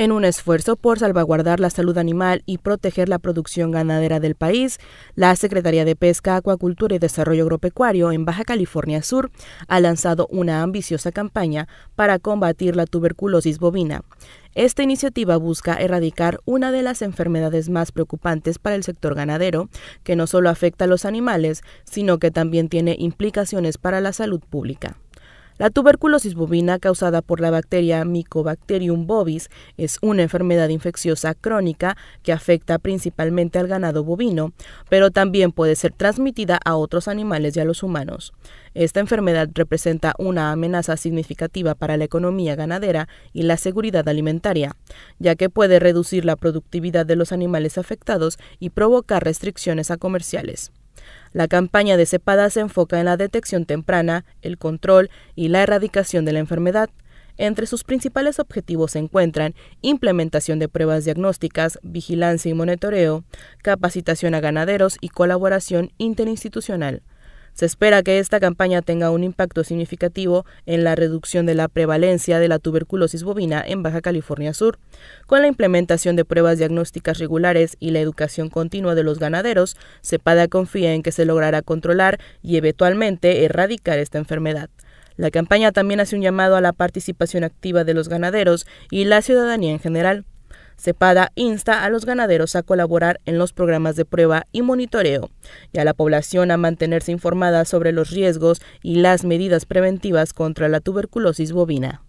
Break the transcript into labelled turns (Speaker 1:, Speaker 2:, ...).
Speaker 1: En un esfuerzo por salvaguardar la salud animal y proteger la producción ganadera del país, la Secretaría de Pesca, Acuacultura y Desarrollo Agropecuario en Baja California Sur ha lanzado una ambiciosa campaña para combatir la tuberculosis bovina. Esta iniciativa busca erradicar una de las enfermedades más preocupantes para el sector ganadero, que no solo afecta a los animales, sino que también tiene implicaciones para la salud pública. La tuberculosis bovina causada por la bacteria Mycobacterium bovis es una enfermedad infecciosa crónica que afecta principalmente al ganado bovino, pero también puede ser transmitida a otros animales y a los humanos. Esta enfermedad representa una amenaza significativa para la economía ganadera y la seguridad alimentaria, ya que puede reducir la productividad de los animales afectados y provocar restricciones a comerciales. La campaña de cepada se enfoca en la detección temprana, el control y la erradicación de la enfermedad. Entre sus principales objetivos se encuentran implementación de pruebas diagnósticas, vigilancia y monitoreo, capacitación a ganaderos y colaboración interinstitucional. Se espera que esta campaña tenga un impacto significativo en la reducción de la prevalencia de la tuberculosis bovina en Baja California Sur. Con la implementación de pruebas diagnósticas regulares y la educación continua de los ganaderos, CEPADA confía en que se logrará controlar y eventualmente erradicar esta enfermedad. La campaña también hace un llamado a la participación activa de los ganaderos y la ciudadanía en general. CEPADA insta a los ganaderos a colaborar en los programas de prueba y monitoreo y a la población a mantenerse informada sobre los riesgos y las medidas preventivas contra la tuberculosis bovina.